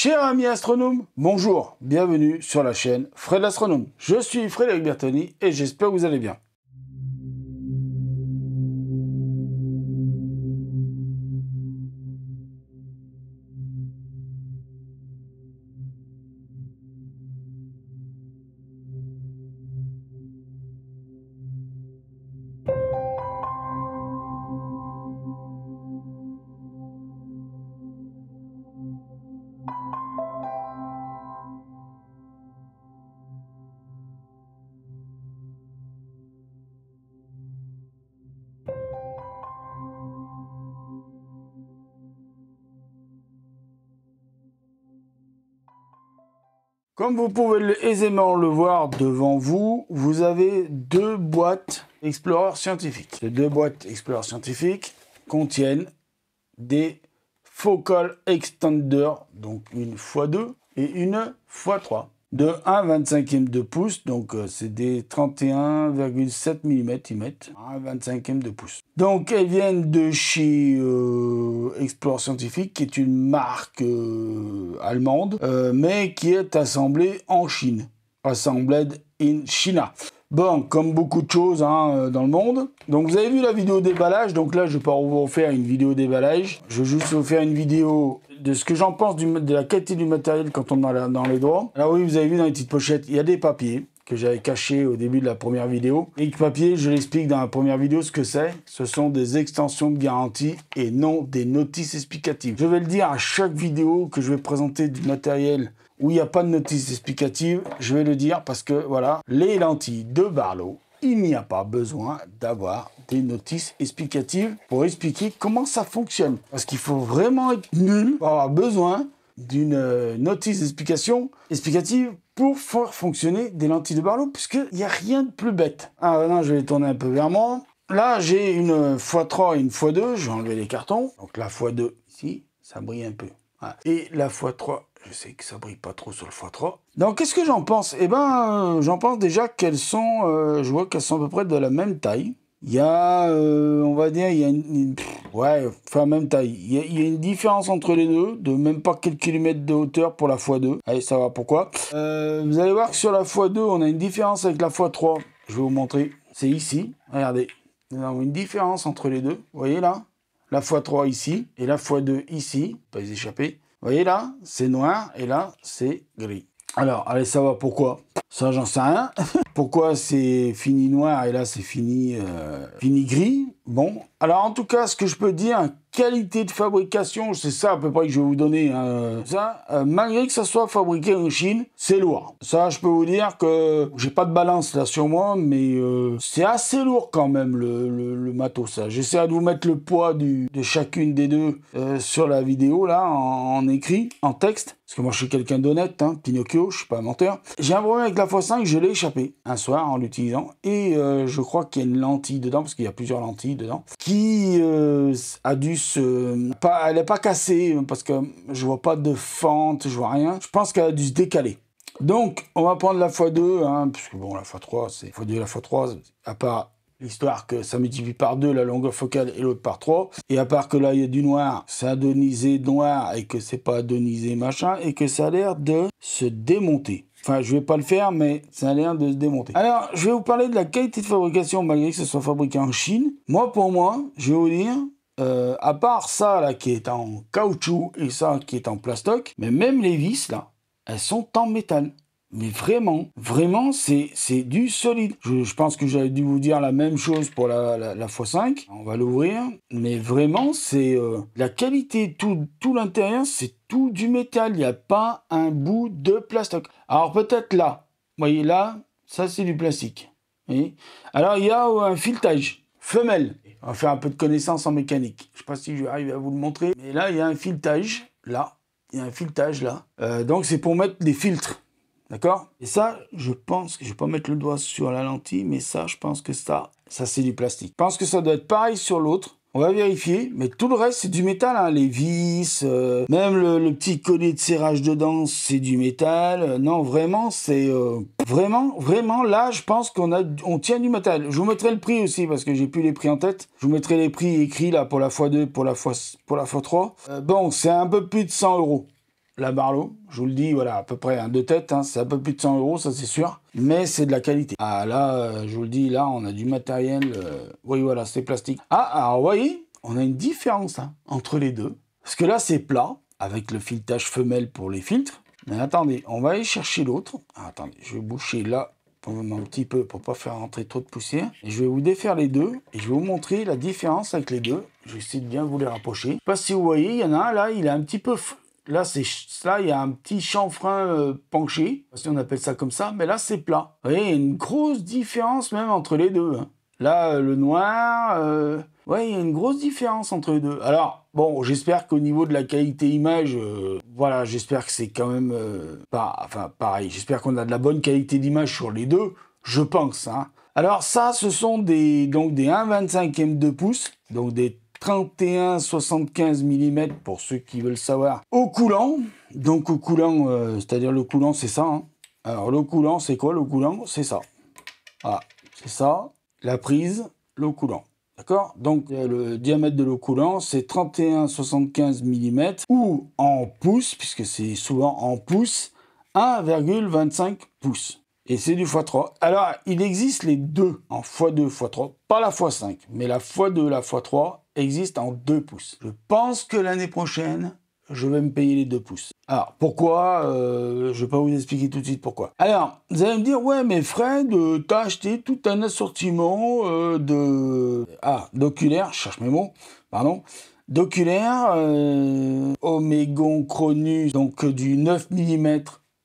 Chers amis astronomes, bonjour, bienvenue sur la chaîne Fred l'astronome. Je suis Frédéric Bertoni et j'espère que vous allez bien. Comme vous pouvez aisément le voir devant vous, vous avez deux boîtes Explorer scientifiques. Ces deux boîtes Explorer scientifiques contiennent des focal extender, donc une fois 2 et une fois 3 de 1 25e de pouce, donc euh, c'est des 31,7 mm ils mettent, 1 25e de pouce. Donc elles viennent de chez Explorer euh, Explore Scientifique, qui est une marque euh, allemande, mais qui est assemblée en Chine. Assembled in China. Bon, comme beaucoup de choses hein, dans le monde. Donc vous avez vu la vidéo déballage, donc là je vais pas vous faire une vidéo déballage, je vais juste vous faire une vidéo de ce que j'en pense de la qualité du matériel quand on a dans les droits. Alors oui, vous avez vu dans les petites pochettes, il y a des papiers que j'avais cachés au début de la première vidéo. Et papiers, je l'explique dans la première vidéo ce que c'est. Ce sont des extensions de garantie et non des notices explicatives. Je vais le dire à chaque vidéo que je vais présenter du matériel où il n'y a pas de notice explicative, je vais le dire parce que voilà, les lentilles de Barlow il n'y a pas besoin d'avoir des notices explicatives pour expliquer comment ça fonctionne. Parce qu'il faut vraiment être nul pour avoir besoin d'une euh, notice d'explication explicative pour faire fonctionner des lentilles de Barlow, puisqu'il n'y a rien de plus bête. Ah non, je vais tourner un peu vers moi. Là, j'ai une fois 3 et une fois 2 je vais enlever les cartons. Donc la fois 2 ici, ça brille un peu. Et la fois 3 je sais que ça brille pas trop sur le x3. Donc qu'est-ce que j'en pense Eh ben, euh, j'en pense déjà qu'elles sont, euh, je vois qu'elles sont à peu près de la même taille. Il y a, euh, on va dire, il y a une, ouais, enfin même taille. Il y, a, une différence entre les deux, de même pas quelques kilomètres de hauteur pour la x2. Allez, ça va, pourquoi Vous allez voir que sur la x2, on a une différence avec la x3. Je vais vous montrer. C'est ici, regardez. Nous a une différence entre les deux. Vous voyez là La x3 ici et la x2 ici. Pas les échapper. Vous voyez là, c'est noir et là, c'est gris. Alors, allez savoir pourquoi. Ça, j'en sais rien. pourquoi c'est fini noir et là, c'est fini, euh, fini gris. Bon, alors en tout cas, ce que je peux dire, qualité de fabrication, c'est ça à peu près que je vais vous donner, hein. ça, euh, malgré que ça soit fabriqué en Chine, c'est lourd. Ça, je peux vous dire que j'ai pas de balance là sur moi, mais euh, c'est assez lourd quand même le, le, le matos. J'essaie de vous mettre le poids du, de chacune des deux euh, sur la vidéo là, en, écrit, en texte. Parce que moi, je suis quelqu'un d'honnête, hein, Pinocchio, je suis pas un menteur. J'ai un problème avec la x5, je l'ai échappé un soir en l'utilisant. Et je crois qu'il y a une lentille dedans, parce qu'il y a plusieurs lentilles dedans, qui a dû euh, pas, elle n'est pas cassée parce que je vois pas de fente, je vois rien. Je pense qu'elle a dû se décaler. Donc, on va prendre la x2, hein, puisque bon, la x3, c'est x2, la x3, à part l'histoire que ça multiplie par 2 la longueur focale et l'autre par 3. Et à part que là, il y a du noir, c'est adonisé noir et que c'est pas adonisé machin et que ça a l'air de se démonter. Enfin, je vais pas le faire, mais ça a l'air de se démonter. Alors, je vais vous parler de la qualité de fabrication, malgré que ce soit fabriqué en Chine. Moi, pour moi, je vais vous dire, euh, à part ça là qui est en caoutchouc et ça qui est en plastoc, mais même les vis là, elles sont en métal. Mais vraiment, vraiment, c'est du solide. Je, pense que j'avais dû vous dire la même chose pour la, la, x5. On va l'ouvrir. Mais vraiment, c'est euh, la qualité, tout, tout l'intérieur, c'est tout du métal. Il n'y a pas un bout de plastoc. Alors peut-être là, vous voyez là, ça c'est du plastique. Alors il y a euh, un filetage femelle. On va faire un peu de connaissance en mécanique. Je ne sais pas si je vais arriver à vous le montrer. Mais là, il y a un filetage, là. Il y a un filetage, là. Euh, donc, c'est pour mettre des filtres. D'accord Et ça, je pense, que je vais pas mettre le doigt sur la lentille, mais ça, je pense que ça, ça c'est du plastique. Je pense que ça doit être pareil sur l'autre. On va vérifier, mais tout le reste c'est du métal, hein, les vis, euh, même le, petit collier de serrage dedans, c'est du métal. Euh, non, vraiment c'est euh, vraiment vraiment là je pense qu'on a on tient du métal. Je vous mettrai le prix aussi parce que j'ai plus les prix en tête. Je vous mettrai les prix écrits là pour la x2, pour la fois pour la 3 bon, c'est un peu plus de 100 euros la Barlow, je vous le dis, voilà, à peu près hein, deux têtes, hein, c'est un peu plus de 100 euros, ça c'est sûr, mais c'est de la qualité. Ah là, euh, je vous le dis, là, on a du matériel, euh, oui, voilà, c'est plastique. Ah, alors vous voyez, on a une différence hein, entre les deux, parce que là, c'est plat, avec le filetage femelle pour les filtres, mais attendez, on va aller chercher l'autre. Ah, attendez, je vais boucher là un petit peu pour pas faire entrer trop de poussière. je vais vous défaire les deux et je vais vous montrer la différence avec les deux. Je vais de bien vous les rapprocher. Parce que pas si vous voyez, il y en a un là, il est un petit peu Là, c'est il y a un petit chanfrein euh, penché, si on appelle ça comme ça, mais là, c'est plat. Vous voyez, il y a une grosse différence même entre les deux. Hein. Là, euh, le noir, euh... ouais, il y a une grosse différence entre les deux. Alors, bon, j'espère qu'au niveau de la qualité image, euh, voilà, j'espère que c'est quand même pas, enfin, pareil. J'espère qu'on a de la bonne qualité d'image sur les deux, je pense. Hein. Alors ça, ce sont des des 125 m de pouces, donc des 31-75 mm pour ceux qui veulent savoir. Au coulant, donc au coulant, euh, c'est-à-dire le coulant c'est ça. Hein. Alors le coulant c'est quoi Le coulant c'est ça. Voilà, ah, c'est ça, la prise, le coulant. D'accord Donc le diamètre de l'eau coulant, c'est 31,75 mm ou en pouces, puisque c'est souvent en pouces, 1,25 pouces. Et c'est du x3. Alors, il existe les deux en x2, x3, pas la x5, mais la x2, la x3 existe en 2 pouces. Je pense que l'année prochaine, je vais me payer les 2 pouces. Alors, pourquoi euh, Je ne vais pas vous expliquer tout de suite pourquoi. Alors, vous allez me dire, ouais, mais Fred, tu euh, t'as acheté tout un assortiment euh, de... Ah, d'oculaires, je cherche mes mots, pardon. D'oculaires, Omegon Cronus, donc du 9 mm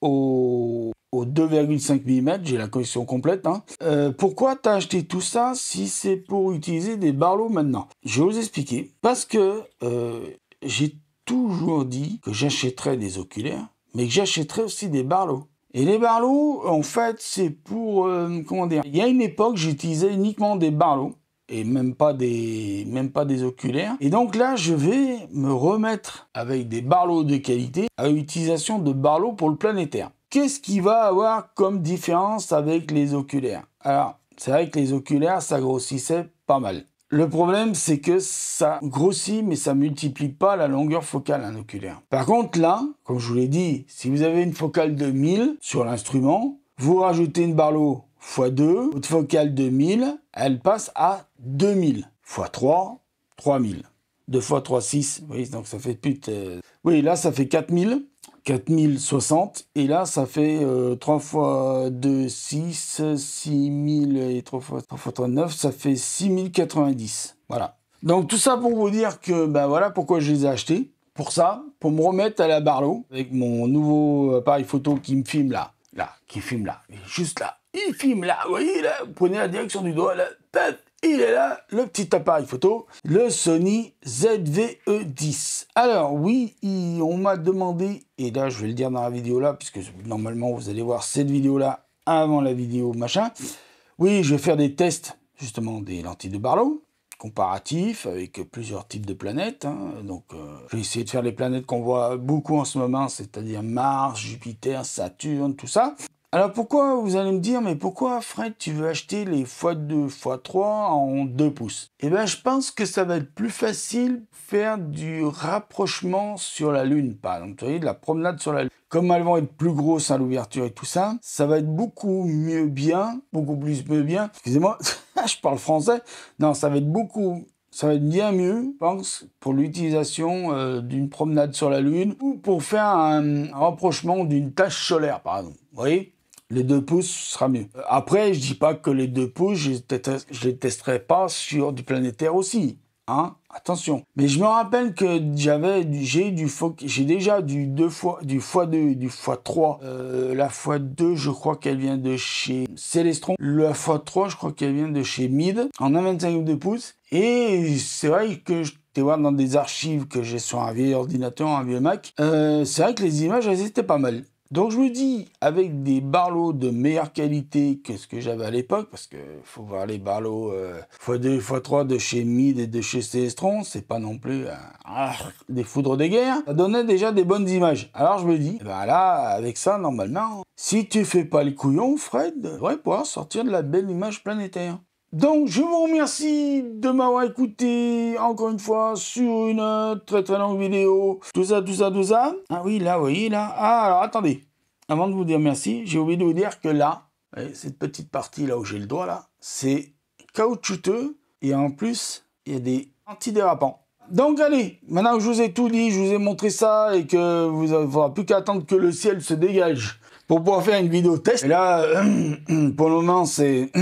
au 2,5 mm, j'ai la collection complète. Hein. Euh, pourquoi t'as acheté tout ça si c'est pour utiliser des barlots maintenant Je vais vous expliquer. Parce que euh, j'ai toujours dit que j'achèterais des oculaires, mais que j'achèterais aussi des barlots. Et les barlots, en fait, c'est pour... Euh, comment dire Il y a une époque, j'utilisais uniquement des barlots et même pas des même pas des oculaires. Et donc là, je vais me remettre avec des barlots de qualité à l'utilisation de barlots pour le planétaire. Qu'est-ce qui va avoir comme différence avec les oculaires Alors, c'est vrai que les oculaires, ça grossissait pas mal. Le problème, c'est que ça grossit, mais ça multiplie pas la longueur focale un oculaire. Par contre, là, comme je vous l'ai dit, si vous avez une focale de 1000 sur l'instrument, vous rajoutez une barlow x 2, votre focale de 1000, elle passe à 2000 x 3, 3000. 2 x 3, 6. Oui, donc ça fait plus euh, Oui, là, ça fait 4000. 4060. Et là, ça fait 3 euh, fois 2, 6, 6000 et 3 fois, 3 fois 39 ça fait 6090. Voilà. Donc tout ça pour vous dire que, ben voilà pourquoi je les ai achetés. Pour ça, pour me remettre à la Barlow, avec mon nouveau appareil photo qui me filme là, là, qui filme là, juste là. Il filme là, vous voyez là, vous prenez la direction du doigt là, paf, il est là, le petit appareil photo, le Sony ZVE10. Alors oui, on m'a demandé, et là je vais le dire dans la vidéo là, puisque normalement vous allez voir cette vidéo là avant la vidéo machin. Oui, je vais faire des tests justement des lentilles de Barlow, comparatifs avec plusieurs types de planètes. Hein. Donc euh, je vais essayer de faire les planètes qu'on voit beaucoup en ce moment, c'est-à-dire Mars, Jupiter, Saturne, tout ça. Alors pourquoi, vous allez me dire, mais pourquoi Fred, tu veux acheter les x2, x3 en 2 pouces Eh bien, je pense que ça va être plus facile faire du rapprochement sur la Lune, par exemple, vous voyez, de la promenade sur la Lune. Comme elles vont être plus grosses à l'ouverture et tout ça, ça va être beaucoup mieux bien, beaucoup plus mieux bien. Excusez-moi, je parle français. Non, ça va être beaucoup ça va être bien mieux, je pense, pour l'utilisation euh, d'une promenade sur la Lune ou pour faire un, rapprochement d'une tache solaire, par exemple. Vous voyez les deux pouces sera mieux. Après, je dis pas que les deux pouces, je ne les testerai pas sur du planétaire aussi. Hein Attention. Mais je me rappelle que j'avais, j'ai du j'ai déjà du deux fois, du x2, du x3. Euh, la x2, je crois qu'elle vient de chez Celestron. La x3, je crois qu'elle vient de chez Mid, en 1,25 de pouces. Et c'est vrai que je te voir dans des archives que j'ai sur un vieux ordinateur, un vieux Mac. Euh, c'est vrai que les images, elles étaient pas mal. Donc je me dis, avec des barlots de meilleure qualité que ce que j'avais à l'époque, parce que faut voir les barlots euh, x2, x3 de chez Mid et de chez Celestron, c'est pas non plus ah, des foudres de guerre, ça donnait déjà des bonnes images. Alors je me dis, ben là, avec ça, normalement, si tu fais pas le couillon, Fred va pouvoir sortir de la belle image planétaire. Donc, je vous remercie de m'avoir écouté encore une fois sur une euh, très très longue vidéo. Tout à tout ça, tout ça. Ah oui, là, vous voyez, là. Ah, alors, attendez. Avant de vous dire merci, j'ai oublié de vous dire que là, eh, cette petite partie là où j'ai le doigt là, c'est caoutchouteux et en plus, il y a des antidérapants. Donc allez, maintenant que je vous ai tout dit, je vous ai montré ça et que vous n'aurez plus qu'à attendre que le ciel se dégage pour pouvoir faire une vidéo test. Et là, pour le moment, c'est...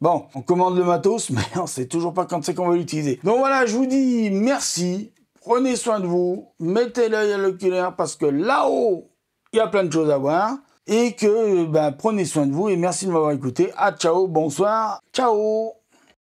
Bon, on commande le matos, mais on sait toujours pas quand c'est qu'on va l'utiliser. Donc voilà, je vous dis merci, prenez soin de vous, mettez l'œil à l'oculaire parce que là-haut, il y a plein de choses à voir. Et que ben, prenez soin de vous et merci de m'avoir écouté. A ciao, bonsoir, ciao